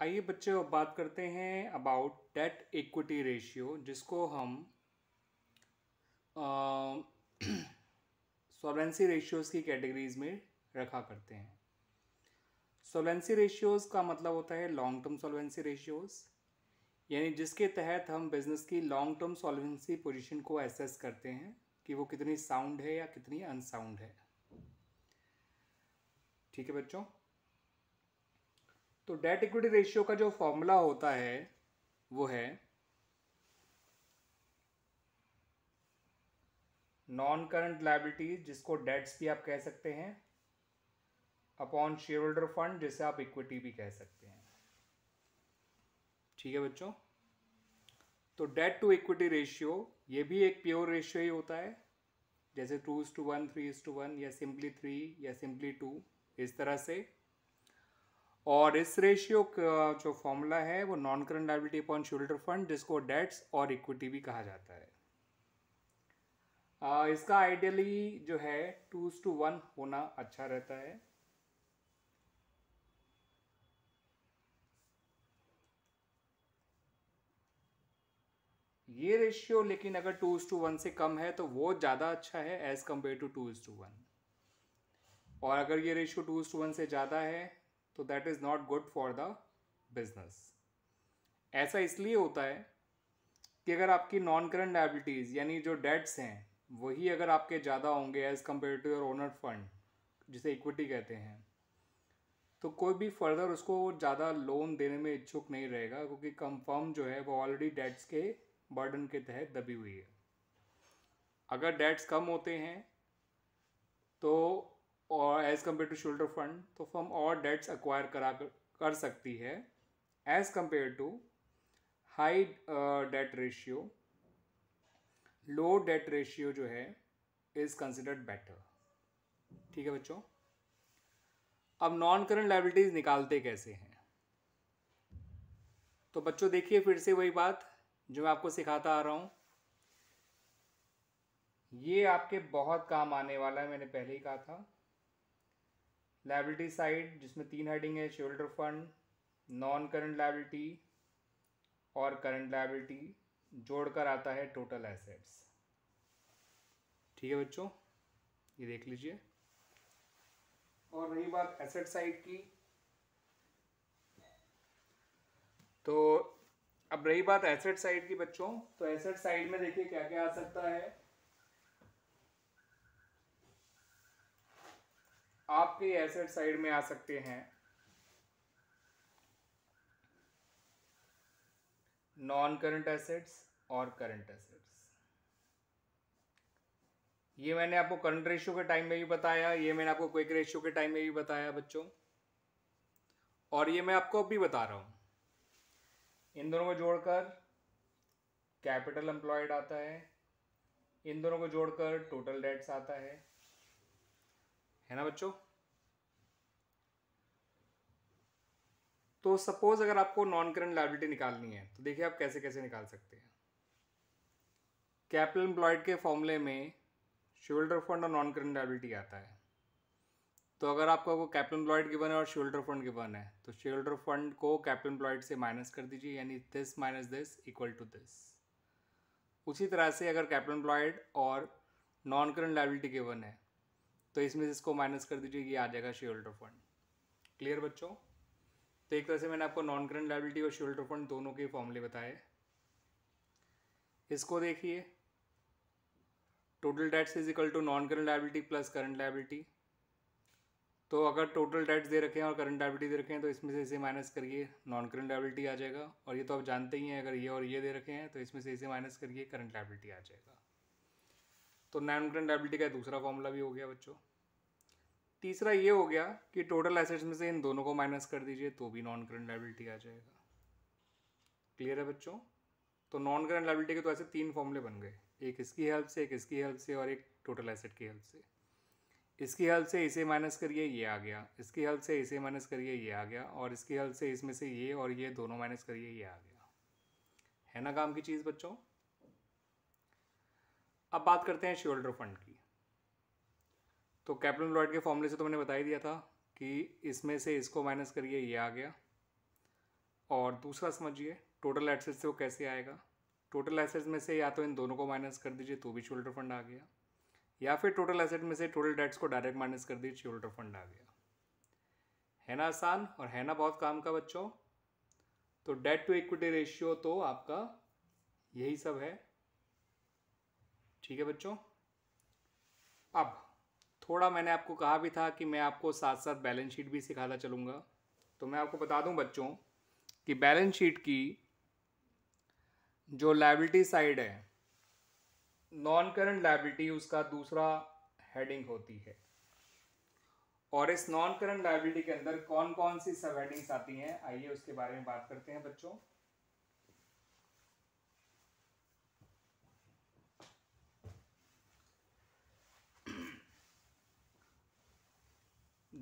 आइए बच्चों अब बात करते हैं अबाउट डेट इक्विटी रेशियो जिसको हम सोलेंसी रेशियोज़ की कैटेगरीज में रखा करते हैं सोलेंसी रेशियोज़ का मतलब होता है लॉन्ग टर्म सोलेंसी रेशियोज़ यानी जिसके तहत हम बिज़नेस की लॉन्ग टर्म सोलवेंसी पोजीशन को एसेस करते हैं कि वो कितनी साउंड है या कितनी अनसाउंड है ठीक है बच्चों तो डेट इक्विटी रेशियो का जो फॉर्मूला होता है वो है नॉन करंट लाइबिलिटी जिसको डेट्स भी आप कह सकते हैं अपॉन शेयर होल्डर फंड जिसे आप इक्विटी भी कह सकते हैं ठीक है बच्चों तो डेट टू इक्विटी रेशियो ये भी एक प्योर रेशियो ही होता है जैसे two is to one three is to one या सिंपली थ्री या सिंपली टू इस तरह से और इस रेशियो का जो फॉर्मूला है वो non current liability upon shoulder fund जिसको डेट्स और इक्विटी भी कहा जाता है इसका आइडियली जो है टूज टू वन होना अच्छा रहता है ये रेशियो लेकिन अगर टू इज टू वन से कम है तो वो ज़्यादा अच्छा है as compared to two is to one और अगर ये ratio two is to one से ज़्यादा है तो that is not good for the business ऐसा इसलिए होता है कि अगर आपकी नॉन करंट लाइबिलिटीज़ यानी जो डेट्स हैं वही अगर आपके ज़्यादा होंगे as compared to your owner fund जिसे इक्विटी कहते हैं तो कोई भी फर्दर उसको ज़्यादा लोन देने में इच्छुक नहीं रहेगा क्योंकि कंफर्म जो है वो ऑलरेडी डेट्स के बर्डन के तहत दबी हुई है अगर डेट्स कम होते हैं तो तो और as compared to shoulder fund तो फर्म और डेट्स एक्वायर करा कर सकती है as compared to high debt ratio low debt ratio जो है इज़ कंसिडर्ड बेटर ठीक है बच्चों अब नॉन करंट लाइबिलिटीज़ निकालते कैसे हैं तो बच्चों देखिए फिर से वही बात जो मैं आपको सिखाता आ रहा हूँ ये आपके बहुत काम आने वाला है मैंने पहले ही कहा था लाइबिलिटी साइड जिसमें तीन हेडिंग है shoulder fund non current liability और करंट लाइबिलिटी जोड़कर आता है टोटल एसेट्स ठीक है बच्चों ये देख लीजिए और रही बात एसेट साइड की तो अब रही बात एसेट साइड की बच्चों तो एसेट साइड में देखिए क्या क्या आ सकता है आपके एसेट साइड में आ सकते हैं नॉन करंट एसेट्स और करंट एसेट्स ये मैंने आपको करंट रेशियो के टाइम में भी बताया ये मैंने आपको क्विक रेशियो के टाइम में भी बताया बच्चों और ये मैं आपको अभी भी बता रहा हूं इन दोनों को जोड़कर कैपिटल एम्प्लॉयड आता है इन दोनों को जोड़कर टोटल डेट्स आता है है ना बच्चों तो सपोज अगर आपको नॉन करंट लाइबिलिटी निकालनी है तो देखिए आप कैसे कैसे निकाल सकते हैं कैपिटल एम्प्लॉयड के फॉर्मूले में शोल्डर फंड और नॉन करंट लाइबिलिटी आता है तो अगर आपको आपको कैपिटल एम्प्लॉयड गिवन है और शोल्डर फंड गिवन है तो शोल्डर फंड को कैपिटल एम्प्लॉयड से माइनस कर दीजिए यानी this minus this equal to this उसी तरह से अगर कैपिटल एम्प्लॉयड और नॉन करंट लाइबिलिटी गिवन है तो इसमें से इसको माइनस कर दीजिए ये आ जाएगा शेयर होल्डर फंड क्लियर बच्चों तो एक तरह से मैंने आपको नॉन करंट लाइबिलिटी और शेयर होल्डर फंड दोनों के फॉर्मूले बताए इसको देखिए total debts is equal to non current liability plus current liability तो अगर टोटल डेट्स दे रखे हैं और करंट लाइबिलिटी दे रखे हैं तो इसमें से इसे माइनस करिए नॉन करंट लाइबिलिटी आ जाएगा और ये तो आप जानते ही हैं अगर ये और ये दे रखे हैं तो इसमें से इसे माइनस करिए करंट लाइबिलिटी आ जाएगा तो नॉन करंट का दूसरा फॉर्मूला भी हो गया बच्चों तीसरा ये हो गया कि टोटल एसेट्स में से इन दोनों को माइनस कर दीजिए तो भी नॉन करंट लाइबिलिटी आ जाएगा क्लियर है बच्चों तो नॉन करंट लाइबिलिटी के तो ऐसे तीन फॉर्मूले बन गए एक इसकी हेल्प से एक इसकी हेल्प से और एक टोटल एसेट की हेल्प से इसकी हेल्प से इसे माइनस करिए ये आ गया इसकी हेल्प से इसे माइनस करिए ये आ गया और इसकी हेल्प से इसमें से ये और ये दोनों माइनस करिए ये आ गया है ना काम की चीज़ बच्चों अब बात करते हैं शोल्डर फंड की तो कैपिटल एम्प्लॉयड के फॉर्मूले से तो मैंने बता ही दिया था कि इसमें से इसको माइनस करिए ये आ गया और दूसरा समझिए टोटल एसेट्स से वो कैसे आएगा टोटल एसेट्स में से या तो इन दोनों को माइनस कर दीजिए तो भी शोल्डर फंड आ गया या फिर टोटल एसेट में से टोटल डेट्स को डायरेक्ट माइनस कर दीजिए शोल्डर फंड आ गया है ना आसान और है ना बहुत काम का बच्चों तो डेट टू इक्विटी रेशियो तो आपका यही सब है ठीक है बच्चों अब थोड़ा मैंने आपको कहा भी था कि मैं आपको साथ साथ बैलेंस शीट भी सिखाता चलूँगा तो मैं आपको बता दूं बच्चों कि बैलेंस शीट की जो लाइबिलिटी साइड है नॉन करंट लाइबिलिटी उसका दूसरा हेडिंग होती है और इस नॉन करंट लाइबिलिटी के अंदर कौन कौन सी सब हेडिंग्स आती हैं आइए उसके बारे में बात करते हैं बच्चों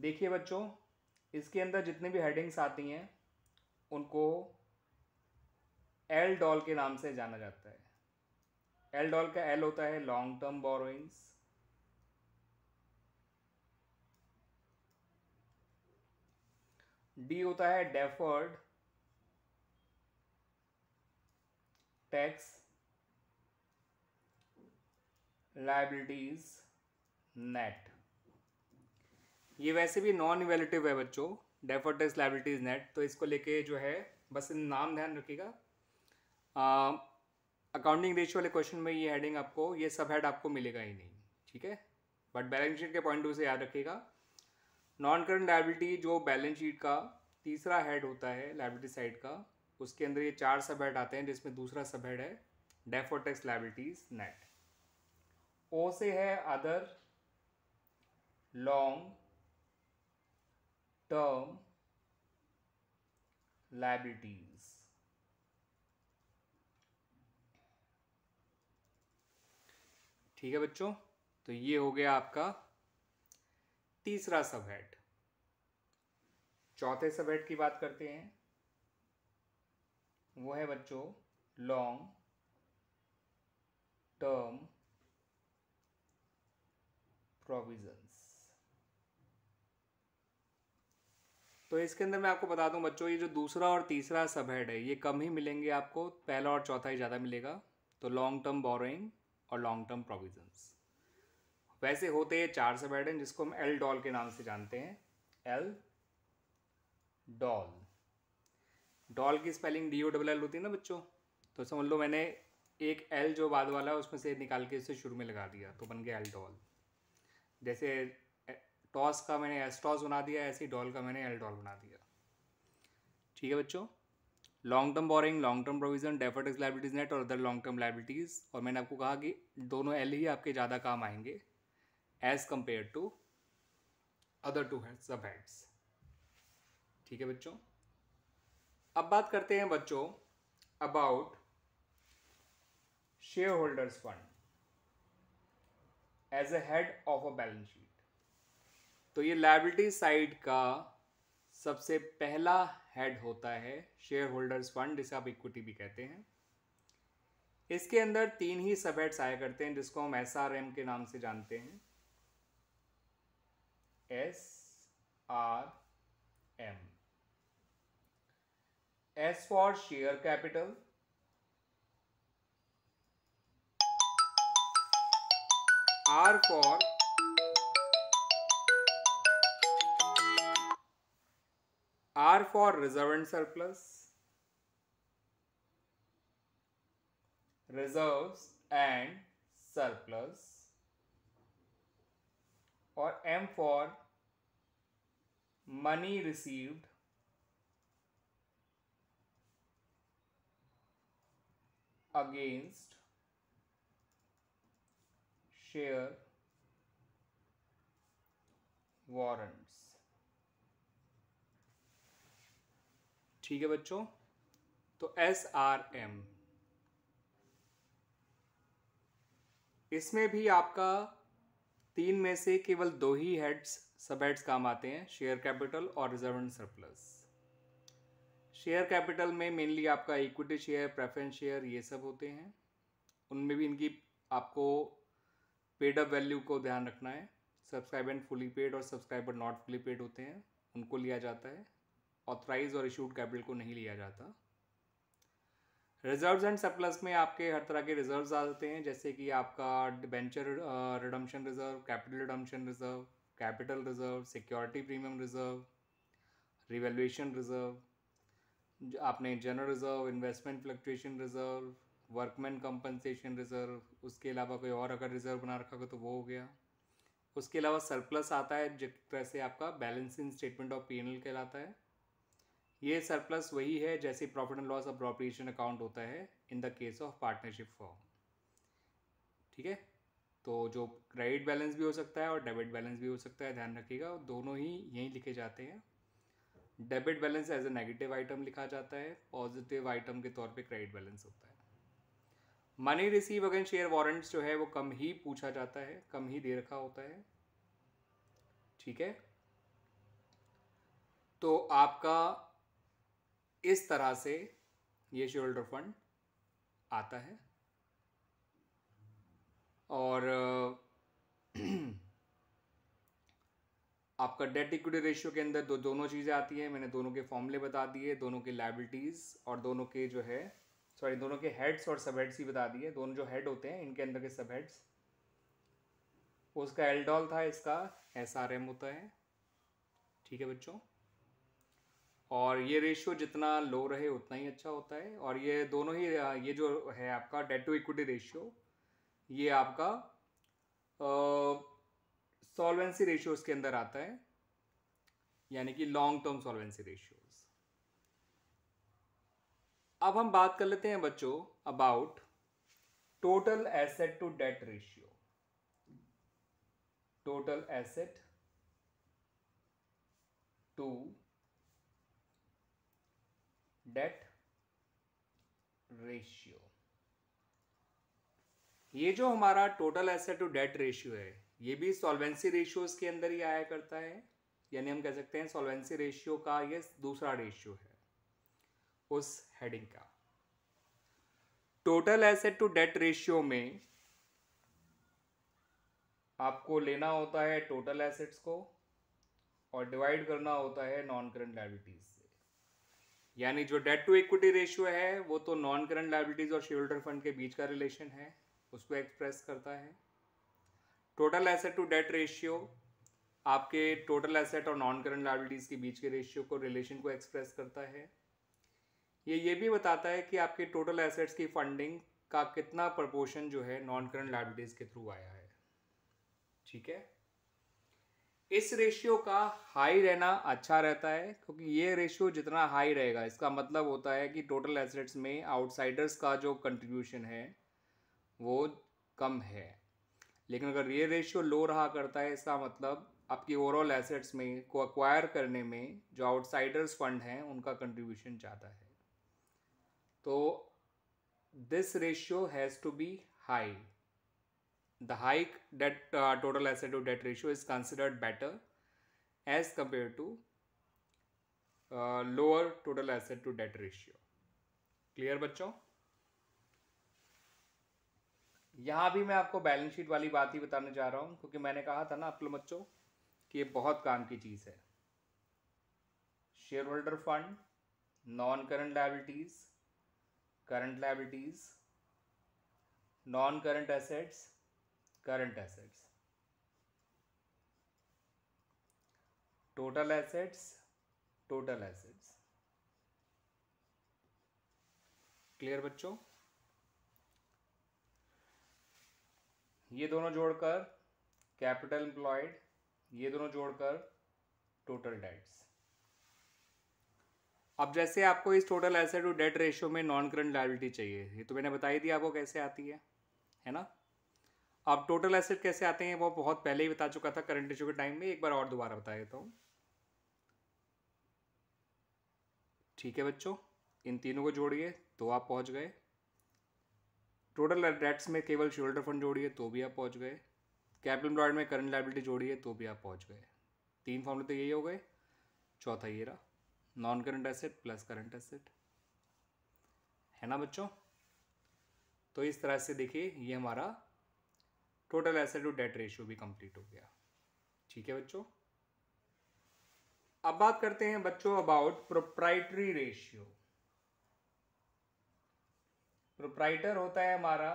देखिए बच्चों इसके अंदर जितनी भी हेडिंग्स आती हैं उनको एल डॉल के नाम से जाना जाता है एल डॉल का एल होता है लॉन्ग टर्म बोरोइंग्स डी होता है डेफर्ड टैक्स लाइबिलिटीज नेट ये वैसे भी नॉन इवेलेटिव है बच्चों डेफर्ड टैक्स लाइबिलिटीज नेट तो इसको लेके जो है बस नाम ध्यान रखिएगा अकाउंटिंग रेशियो वाले क्वेश्चन में ये हेडिंग आपको ये सब हेड आपको मिलेगा ही नहीं ठीक है बट बैलेंस शीट के पॉइंट ऑफ से याद रखिएगा नॉन करंट लाइबिलिटी जो बैलेंस शीट का तीसरा हेड होता है लाइबिलिटी साइड का उसके अंदर ये चार सब हेड आते हैं जिसमें दूसरा सब हेड है डेफो लाइबिलिटीज नेट ओ से है अदर लॉन्ग term liabilities. ठीक है बच्चों तो ये हो गया आपका तीसरा सब हेड चौथे सब हेड की बात करते हैं वो है बच्चों लॉन्ग टर्म प्रोविजन तो इसके अंदर मैं आपको बता दूं बच्चों ये जो दूसरा और तीसरा सब हेड है ये कम ही मिलेंगे आपको पहला और चौथा ही ज़्यादा मिलेगा तो लॉन्ग टर्म बोरोइंग और लॉन्ग टर्म प्रोविजंस वैसे होते हैं चार सब हेड हैं जिसको हम एल डॉल के नाम से जानते हैं एल डॉल डॉल की spelling D O double L होती है ना बच्चों तो समझ लो मैंने एक एल जो बाद वाला है उसमें से निकाल के इसे शुरू में लगा दिया तो बन गया एल डॉल जैसे टॉस का मैंने एस टॉस बना दिया ऐसे ही डॉल का मैंने एल डॉल बना दिया ठीक है बच्चों long term borrowing long term provision deferred tax liabilities net और अदर लॉन्ग टर्म लाइबिलिटीज़ और मैंने आपको कहा कि दोनों एल ही आपके ज़्यादा काम आएंगे as compared to other two head सब हेड्स ठीक है बच्चों अब बात करते हैं बच्चों about share holders fund as a head of a balance sheet तो ये लाइबिलिटी साइड का सबसे पहला हेड होता है शेयर होल्डर्स फंड जिसे आप इक्विटी भी कहते हैं इसके अंदर तीन ही सब हेड्स आया करते हैं जिसको हम एस आर एम के नाम से जानते हैं S R M S for share capital R for R for reserve and surplus, reserves and surplus or M for money received against share warrant ठीक है बच्चों तो एस आर एम इसमें भी आपका तीन में से केवल दो ही हेड्स सब हेड्स काम आते हैं शेयर कैपिटल और reserve and surplus share capital में मेनली आपका इक्विटी शेयर प्रेफरेंस शेयर ये सब होते हैं उनमें भी इनकी आपको पेड अप वैल्यू को ध्यान रखना है सब्सक्राइब एंड फुली पेड और सब्सक्राइबर नॉट फुली पेड होते हैं उनको लिया जाता है ऑथराइज और इशूड कैपिटल को नहीं लिया जाता रिजर्व्स एंड सरप्लस में आपके हर तरह के रिजर्व्स आते हैं जैसे कि आपका debenture redemption reserve capital redemption reserve capital reserve security premium reserve revaluation reserve आपने general reserve investment fluctuation reserve workman compensation reserve उसके अलावा कोई और अगर रिजर्व बना रखा हो तो वो हो गया उसके अलावा सरप्लस आता है जिस तरह से आपका बैलेंसिंग स्टेटमेंट ऑफ पी कहलाता है ये सरप्लस वही है जैसे profit and loss appropriation account होता है in the case of partnership firm ठीक है तो जो क्रेडिट बैलेंस भी हो सकता है और डेबिट बैलेंस भी हो सकता है ध्यान रखिएगा दोनों ही यहीं लिखे जाते हैं debit balance as a negative item लिखा जाता है पॉजिटिव आइटम के तौर पे क्रेडिट बैलेंस होता है money receive against share warrants जो है वो कम ही पूछा जाता है कम ही दे रखा होता है ठीक है तो आपका इस तरह से ये शेयर होल्डर फंड आता है और आपका डेट इक्विटी रेशियो के अंदर दो दोनों चीज़ें आती हैं मैंने दोनों के फॉर्मूले बता दिए दोनों के लाइबिलिटीज़ और दोनों के जो है सॉरी दोनों के हेड्स और सब हेड्स ही बता दिए दोनों जो हेड होते हैं इनके अंदर के सब हेड्स उसका एलडॉल था इसका एस होता है ठीक है बच्चों और ये रेशियो जितना लो रहे उतना ही अच्छा होता है और ये दोनों ही ये जो है आपका डेट टू इक्विटी रेशियो ये आपका सॉल्वेंसी रेशियोज़ के अंदर आता है यानी कि लॉन्ग टर्म सॉल्वेंसी रेशियोज़ अब हम बात कर लेते हैं बच्चों about total asset to debt ratio total asset to debt ratio ये जो हमारा total asset to debt ratio है ये भी सॉल्वेंसी रेशियोज के अंदर ही आया करता है यानी हम कह सकते हैं सॉल्वेंसी रेशियो का ये दूसरा रेशियो है उस हेडिंग का total asset to debt ratio में आपको लेना होता है टोटल एसेट्स को और डिवाइड करना होता है नॉन करंट लाइबिलिटीज यानी जो डेट टू इक्विटी रेशियो है वो तो नॉन करंट लाइबिलिटीज़ और शेयर होल्डर फंड के बीच का रिलेशन है उसको एक्सप्रेस करता है total asset to debt ratio आपके टोटल एसेट और नॉन करंट लाइबिलिटीज़ के बीच के रेशियो को रिलेशन को एक्सप्रेस करता है ये ये भी बताता है कि आपके टोटल एसेट्स की फंडिंग का कितना प्रपोर्शन जो है नॉन करंट लाइबिलिटीज़ के थ्रू आया है ठीक है इस रेशियो का हाई रहना अच्छा रहता है क्योंकि ये रेशियो जितना हाई रहेगा इसका मतलब होता है कि टोटल एसेट्स में आउटसाइडर्स का जो कंट्रीब्यूशन है वो कम है लेकिन अगर ये रेशियो लो रहा करता है इसका मतलब आपकी ओवरऑल एसेट्स में को अक्वायर करने में जो आउटसाइडर्स फंड हैं उनका कंट्रीब्यूशन ज़्यादा है तो this ratio has to be high The hike debt uh, total asset to debt ratio is considered better as compared to uh, lower total asset to debt ratio. Clear बच्चों यहां भी मैं आपको बैलेंस शीट वाली बात ही बताने जा रहा हूं क्योंकि मैंने कहा था ना आप लोग बच्चों कि ये बहुत काम की चीज़ है share holder fund non current liabilities current liabilities non current assets current assets total assets total assets clear बच्चों ये दोनों जोड़कर कैपिटल एम्प्लॉयड ये दोनों जोड़कर टोटल डेट्स अब जैसे आपको इस total asset to debt ratio में नॉन करंट लाइबिलिटी चाहिए ये तो मैंने बताई दी आपको कैसे आती है है ना अब टोटल एसेट कैसे आते हैं वो बहुत पहले ही बता चुका था करंट इशू के टाइम में एक बार और दोबारा बता देता हूँ ठीक है बच्चों इन तीनों को जोड़िए तो आप पहुँच गए टोटल डेट्स में केवल शोल्डर फंड जोड़िए तो भी आप पहुँच गए कैपिटल एम्प्लॉयड में करंट लाइबिलिटी जोड़िए तो भी आप पहुँच गए तीन फॉर्मूले तो यही हो गए चौथा ये रहा non current asset plus current asset है ना बच्चों तो इस तरह से देखिए ये हमारा total asset to debt ratio भी कंप्लीट हो गया ठीक है बच्चों अब बात करते हैं बच्चों अबाउट प्रोप्राइटरी रेशियो प्रोप्राइटर होता है हमारा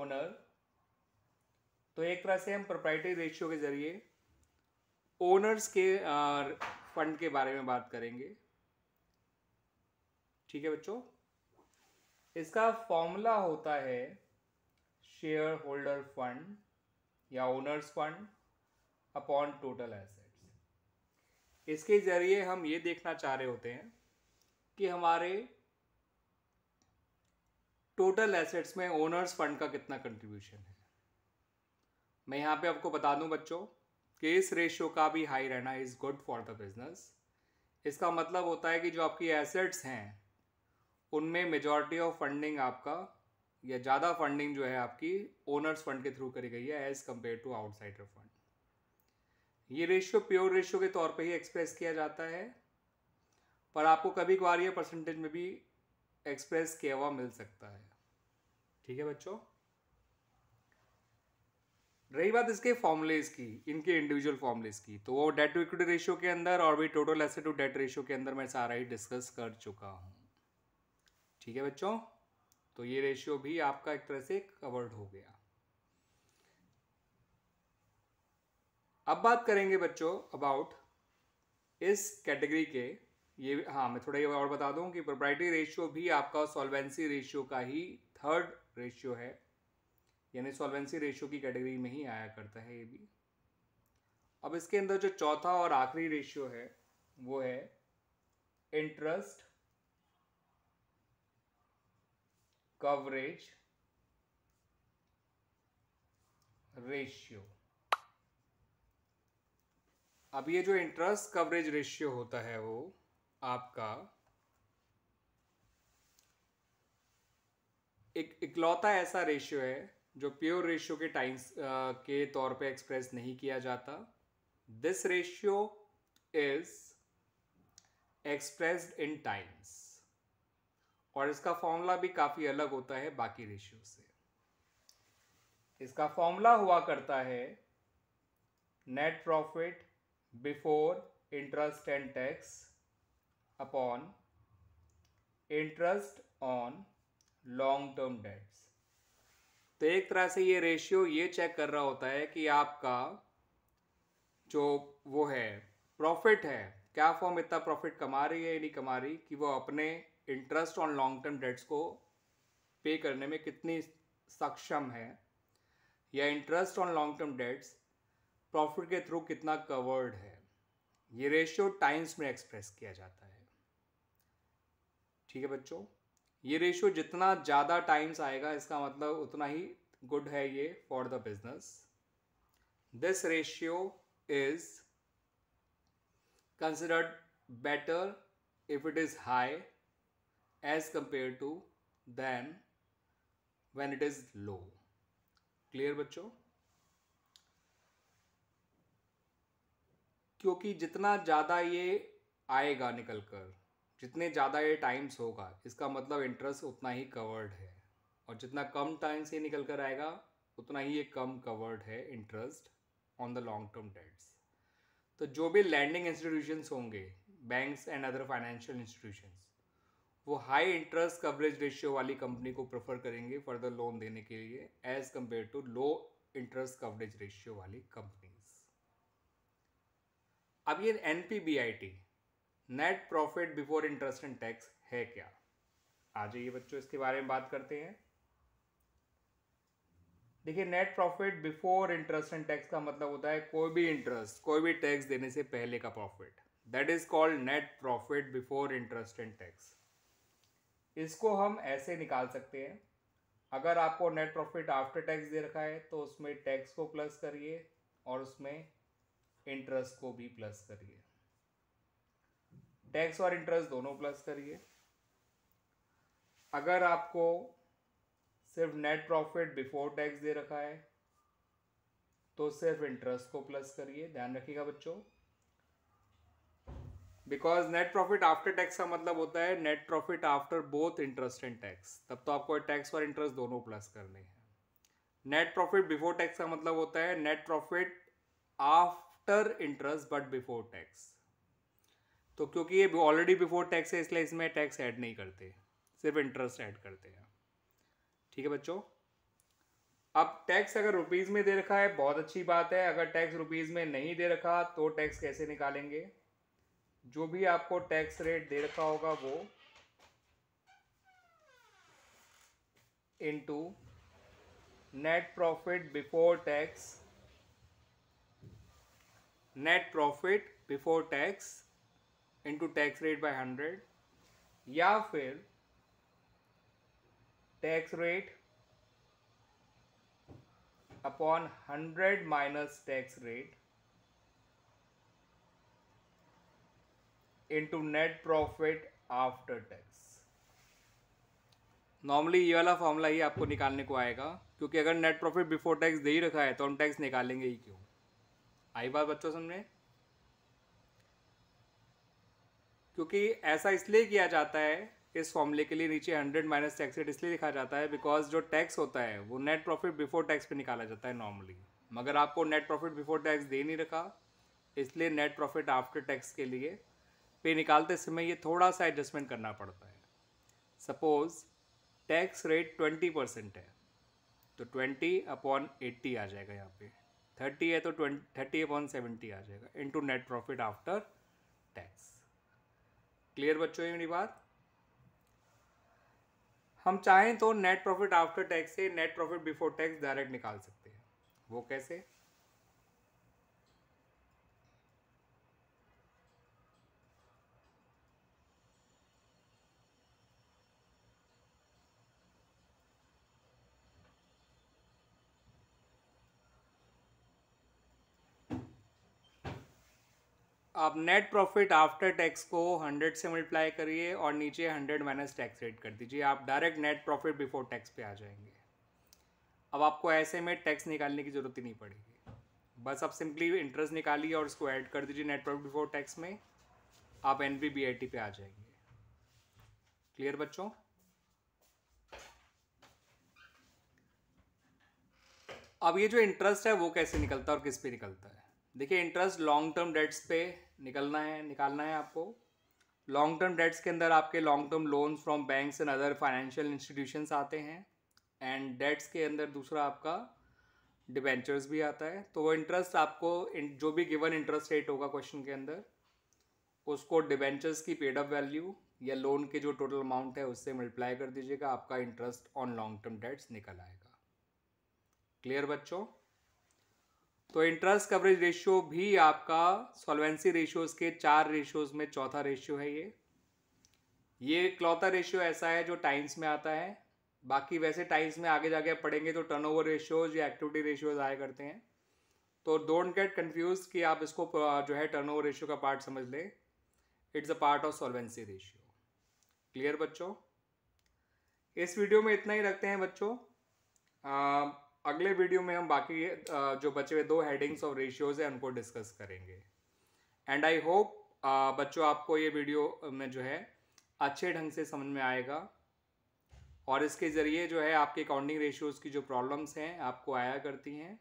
ओनर तो एक तरह से हम प्रोप्राइटरी रेशियो के जरिए ओनर्स के फंड के बारे में बात करेंगे ठीक है बच्चों इसका फॉर्मूला होता है शेयर होल्डर फंड या owners fund upon total assets इसके ज़रिए हम ये देखना चाह रहे होते हैं कि हमारे टोटल एसेट्स में ओनर्स फंड का कितना कंट्रीब्यूशन है मैं यहाँ पे आपको बता दूं बच्चों कि इस रेशियो का भी हाई रहना is good for the business इसका मतलब होता है कि जो आपकी एसेट्स हैं उनमें मेजॉरिटी ऑफ फंडिंग आपका या ज़्यादा फंडिंग जो है आपकी ओनर्स फंड के थ्रू करी गई है as compare to outsider fund ये रेशियो प्योर रेशियो के तौर पर ही एक्सप्रेस किया जाता है पर आपको कभी कभार ये परसेंटेज में भी एक्सप्रेस किया हुआ मिल सकता है ठीक है बच्चों रही बात इसके फॉर्मूलेज की इनके इंडिविजुअल फॉर्मूलेज की तो वो डेट टू इक्विटी रेशियो के अंदर और भी total asset to debt ratio के अंदर मैं सारा ही डिस्कस कर चुका हूँ ठीक है बच्चों तो ये रेशियो भी आपका एक तरह से कवर्ड हो गया अब बात करेंगे बच्चों अबाउट इस कैटेगरी के ये हाँ मैं थोड़ा ये और बता दूं कि प्रोपराइटरी रेशियो भी आपका सॉल्वेंसी रेशियो का ही थर्ड रेशियो है यानी सॉल्वेंसी रेशियो की कैटेगरी में ही आया करता है ये भी अब इसके अंदर जो चौथा और आखिरी रेशियो है वो है इंटरेस्ट कवरेज रेशियो अब ये जो इंटरेस्ट कवरेज रेशियो होता है वो आपका एक इकलौता ऐसा रेशियो है जो प्योर रेशियो के टाइम्स के तौर पे एक्सप्रेस नहीं किया जाता this ratio is expressed in times और इसका फॉर्मूला भी काफ़ी अलग होता है बाकी रेशियो से इसका फॉर्मूला हुआ करता है net profit before interest and tax upon interest on long term debts तो एक तरह से ये रेशियो ये चेक कर रहा होता है कि आपका जो वो है प्रॉफिट है क्या फॉर्म इतना प्रॉफिट कमा रही है या नहीं कमा रही कि वो अपने interest on long term debts को पे करने में कितनी सक्षम है या interest on long term debts profit के थ्रू कितना कवर्ड है ये रेशियो टाइम्स में एक्सप्रेस किया जाता है ठीक है बच्चों ये रेशियो जितना ज़्यादा टाइम्स आएगा इसका मतलब उतना ही गुड है ये for the business this ratio is considered better if it is high as compared to than when it is low clear बच्चों क्योंकि जितना ज़्यादा ये आएगा निकल कर जितने ज़्यादा ये टाइम्स होगा इसका मतलब इंटरेस्ट उतना ही कवर्ड है और जितना कम टाइम्स ये निकल कर आएगा उतना ही ये कम कवर्ड है interest on the long term debts तो जो भी लैंडिंग इंस्टीट्यूशंस होंगे banks and other financial institutions वो हाई इंटरेस्ट कवरेज रेशियो वाली कंपनी को प्रेफर करेंगे फर्दर लोन देने के लिए as compare to low interest coverage ratio वाली कंपनीज अब ये an net profit before interest and tax है क्या आ जाइए बच्चों इसके बारे में बात करते हैं देखिए net profit before interest and tax का मतलब होता है कोई भी इंटरेस्ट कोई भी टैक्स देने से पहले का profit that is called net profit before interest and tax इसको हम ऐसे निकाल सकते हैं अगर आपको नेट प्रॉफिट आफ्टर टैक्स दे रखा है तो उसमें टैक्स को प्लस करिए और उसमें इंटरेस्ट को भी प्लस करिए टैक्स और इंटरेस्ट दोनों प्लस करिए अगर आपको सिर्फ नेट प्रॉफिट बिफोर टैक्स दे रखा है तो सिर्फ इंटरेस्ट को प्लस करिए ध्यान रखिएगा बच्चों because net profit after tax का मतलब होता है net profit after both interest and tax तब तो आपको टैक्स और इंटरेस्ट दोनों प्लस करने हैं नेट प्रॉफिट बिफोर टैक्स का मतलब होता है net profit after interest but before tax तो क्योंकि ये ऑलरेडी बिफोर टैक्स है इसलिए इसमें टैक्स ऐड नहीं करते सिर्फ इंटरेस्ट ऐड करते हैं ठीक है बच्चों अब टैक्स अगर रुपीज़ में दे रखा है बहुत अच्छी बात है अगर टैक्स रुपीज़ में नहीं दे रखा तो टैक्स कैसे निकालेंगे जो भी आपको टैक्स रेट दे रखा होगा वो into net profit before tax net profit before tax into tax rate by hundred या फिर tax rate upon hundred minus tax rate into net profit after tax normally ये वाला फॉर्मूला ही आपको निकालने को आएगा क्योंकि अगर नेट प्रॉफिट बिफोर टैक्स दे ही रखा है तो हम टैक्स निकालेंगे ही क्यों आई बात बच्चों समझे क्योंकि ऐसा इसलिए किया जाता है इस फॉर्मूले के लिए नीचे हंड्रेड माइनस टैक्स रेट इसलिए लिखा जाता है बिकॉज जो टैक्स होता है वो नेट प्रॉफिट बिफोर टैक्स पे निकाला जाता है नॉर्मली मगर आपको नेट प्रॉफिट बिफोर टैक्स दे नहीं रखा इसलिए नेट प्रॉफिट आफ्टर टैक्स के लिए पे निकालते समय ये थोड़ा सा एडजस्टमेंट करना पड़ता है suppose tax rate twenty percent है तो ट्वेंटी अपॉन एट्टी आ जाएगा यहाँ पे थर्टी है तो ट्वेंटी थर्टी अपॉन सेवेंटी आ जाएगा to net profit after tax clear बच्चों ये मेरी बात हम चाहें तो नेट प्रॉफिट आफ्टर टैक्स से net profit before tax direct निकाल सकते हैं वो कैसे आप नेट प्रॉफिट आफ्टर टैक्स को 100 से मल्टीप्लाई करिए और नीचे 100 माइनस टैक्स रेट कर दीजिए आप direct net profit before tax पे आ जाएंगे अब आपको ऐसे में टैक्स निकालने की ज़रूरत ही नहीं पड़ेगी बस आप सिंपली इंटरेस्ट निकालिए और उसको ऐड कर दीजिए नेट प्रॉफिट बिफोर टैक्स में आप N P B I T पे आ जाएंगे क्लियर बच्चों अब ये जो इंटरेस्ट है वो कैसे निकलता है और किस पे निकलता है देखिए इंटरेस्ट लॉन्ग टर्म डेट्स पे निकलना है निकालना है आपको लॉन्ग टर्म डेट्स के अंदर आपके long term loans from banks and other financial institutions आते हैं एंड डेट्स के अंदर दूसरा आपका डिबेंचर्स भी आता है तो वो इंटरेस्ट आपको जो भी गिवन इंटरेस्ट रेट होगा क्वेश्चन के अंदर उसको डिबेंचर्स की पेड अप वैल्यू या लोन के जो टोटल अमाउंट है उससे मल्टीप्लाई कर दीजिएगा आपका interest on long term debts निकल आएगा क्लियर बच्चों तो इंटरेस्ट कवरेज रेशियो भी आपका सॉल्वेंसी रेशियोज़ के चार रेशियोज़ में चौथा रेशियो है ये ये क्लौता रेशियो ऐसा है जो टाइम्स में आता है बाकी वैसे टाइम्स में आगे जाके आप पढ़ेंगे तो टर्नओवर रेशियोज या एक्टिविटी रेशियोज आया करते हैं तो डोंट गेट कन्फ्यूज कि आप इसको जो है ओवर रेशियो का पार्ट समझ लें it's a part of solvency ratio clear बच्चों इस वीडियो में इतना ही रखते हैं बच्चों अगले वीडियो में हम बाकी जो बचे हुए दो हेडिंग्स और रेशियोज़ हैं उनको डिस्कस करेंगे एंड आई होप बच्चों आपको ये वीडियो में जो है अच्छे ढंग से समझ में आएगा और इसके ज़रिए जो है आपके काउंटिंग रेशियोज़ की जो प्रॉब्लम्स हैं आपको आया करती हैं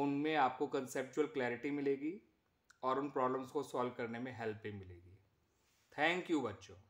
उनमें आपको कंसेप्चुअल क्लैरिटी मिलेगी और उन प्रॉब्लम्स को सॉल्व करने में हेल्प भी मिलेगी थैंक यू बच्चों